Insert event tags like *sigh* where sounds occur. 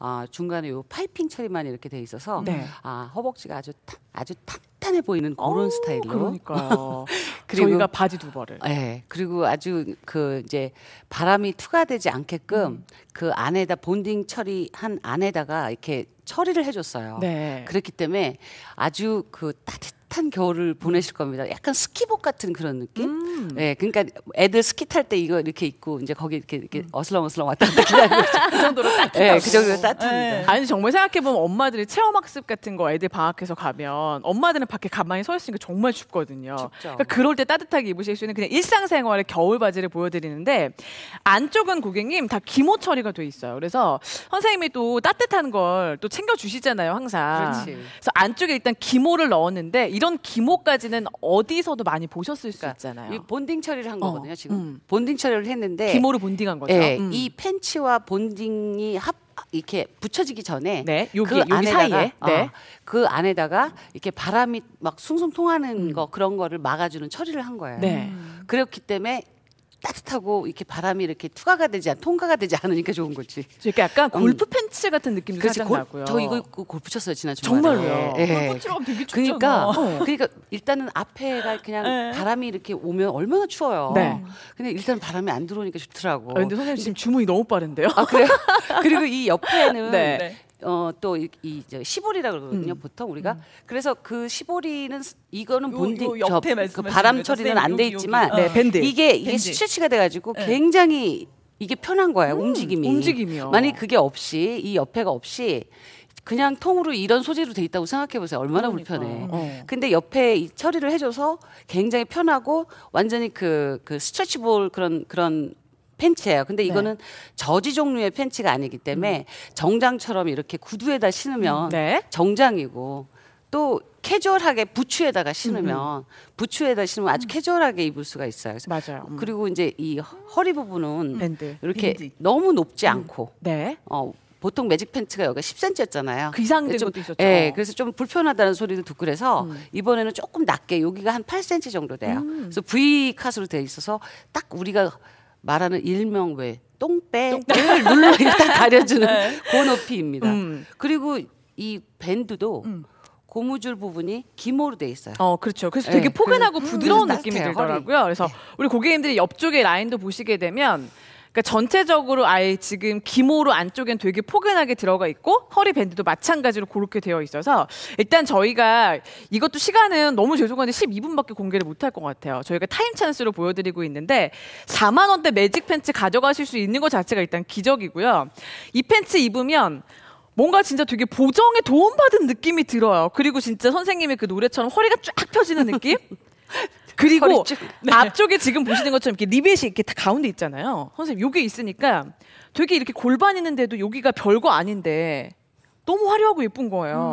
아, 중간에 요 파이핑 처리만 이렇게 돼 있어서 네. 아, 허벅지가 아주 탁, 아주 탄탄해 보이는 그런 스타일로. 그러니까요. *laughs* 그리고, 저희가 바지 두 벌을. 네, 그리고 아주 그 이제 바람이 투과되지 않게끔 음. 그 안에다 본딩 처리한 안에다가 이렇게 처리를 해줬어요. 네. 그렇기 때문에 아주 그 따뜻 따뜻한 겨울을 보내실 겁니다. 약간 스키복 같은 그런 느낌? 음. 네, 그러니까 애들 스키 탈 때 이거 이렇게 입고 이제 거기 이렇게, 이렇게 어슬렁어슬렁 왔다 갔다 기다리고 *laughs* 그 정도로 따뜻하고 네, 그 정도로 따뜻합니다. 네. 아니 정말 생각해 보면 엄마들이 체험 학습 같은 거 애들 방학해서 가면 엄마들은 밖에 가만히 서 있으니까 정말 춥거든요. 그러니까 그럴 때 따뜻하게 입으실 수 있는 그냥 일상생활의 겨울 바지를 보여드리는데 안쪽은 고객님 다 기모 처리가 돼 있어요. 그래서 선생님이 또 따뜻한 걸 또 챙겨 주시잖아요, 항상. 그렇지. 그래서 안쪽에 일단 기모를 넣었는데 이런 기모까지는 어디서도 많이 보셨을 그러니까 수 있잖아요. 본딩 처리를 한 어, 거거든요. 지금 음. 본딩 처리를 했는데 기모를 본딩한 거죠. 네, 음. 이 팬츠와 본딩이 합 이렇게 붙여지기 전에 네, 요기, 그 안에다가 사이에, 어, 네. 어, 그 안에다가 이렇게 바람이 막 숭숭 통하는 음. 거 그런 거를 막아주는 처리를 한 거예요. 네. 그렇기 때문에 따뜻하고 이렇게 바람이 이렇게 투과가 되지 않, 통과가 되지 않으니까 좋은 거지. 이렇게 약간 음. 골프 음. 팬츠 같은 느낌도 그 살짝 나고요. 저 이거 그 골프 쳤어요 지난 주말에. 정말요. 예. 네. 골프 치러 면 되게 춥잖 그러니까 어. *laughs* 그러니까 일단은 앞에가 그냥 네. 바람이 이렇게 오면 얼마나 추워요. 네. 근데 일단 바람이 안 들어오니까 좋더라고. 아, 근데 선생님 지금 주문이 너무 빠른데요? 아 그래요? *laughs* 그리고 이 옆에는 네. 네. 어, 또이 이, 시보리라 그러거든요. 음. 보통 우리가 음. 그래서 그 시보리는 이거는 본디 요, 요 저, 그 바람 처리는 안돼 네, 있지만 어. 네, 밴드. 이게 이게 밴드. 스트레치가 돼가지고 네. 굉장히 이게 편한 거야 음, 움직임이. 움직임이요. 만약 그게 없이 이 옆에가 없이 그냥 통으로 이런 소재로 돼 있다고 생각해 보세요. 얼마나 그러니까. 불편해. 어. 근데 옆에 이 처리를 해줘서 굉장히 편하고 완전히 그, 그 스트레치볼 그런 그런 팬츠예요. 근데 네. 이거는 네. 저지 종류의 팬츠가 아니기 때문에 음. 정장처럼 이렇게 구두에다 신으면 음, 네. 정장이고 또 캐주얼하게 부츠에다가 신으면 음, 음. 부츠에다 신으면 아주 음. 캐주얼하게 입을 수가 있어요. 맞아요. 음. 그리고 이제 이 허리 부분은 밴드. 이렇게 밴드. 너무 높지 음. 않고 네. 어, 보통 매직 팬츠가 여기가 10cm였잖아요. 그 이상 된 좀, 것도 있었죠. 예, 그래서 좀 불편하다는 소리도 듣고 그래서 음. 이번에는 조금 낮게 여기가 한 8cm 정도 돼요. 음. 그래서 V 컷으로 돼 있어서 딱 우리가 말하는 일명 왜 똥배를 눌러 *laughs* 일단 가려주는 네. 고높이입니다. 음. 그리고 이 밴드도 음. 고무줄 부분이 기모로 돼 있어요. 어, 그렇죠. 그래서 예, 되게 포근하고 그, 부드러운 음, 느낌이 요 들더라고요. 그래서 네. 우리 고객님들이 옆쪽에 라인도 보시게 되면 그러니까 전체적으로 아예 지금 기모로 안쪽엔 되게 포근하게 들어가 있고 허리 밴드도 마찬가지로 그렇게 되어 있어서 일단 저희가 이것도 시간은 너무 죄송한데 12분밖에 공개를 못할 것 같아요. 저희가 타임 찬스로 보여드리고 있는데 4만 원대 매직 팬츠 가져가실 수 있는 것 자체가 일단 기적이고요. 이 팬츠 입으면 뭔가 진짜 되게 보정에 도움받은 느낌이 들어요. 그리고 진짜 선생님의 그 노래처럼 허리가 쫙 펴지는 느낌? *laughs* 그리고 *laughs* 네. 앞쪽에 지금 보시는 것처럼 이렇게 리벳이 이렇게 다 가운데 있잖아요. 선생님, 요게 있으니까 되게 이렇게 골반 있는데도 여기가 별거 아닌데 너무 화려하고 예쁜 거예요. 음.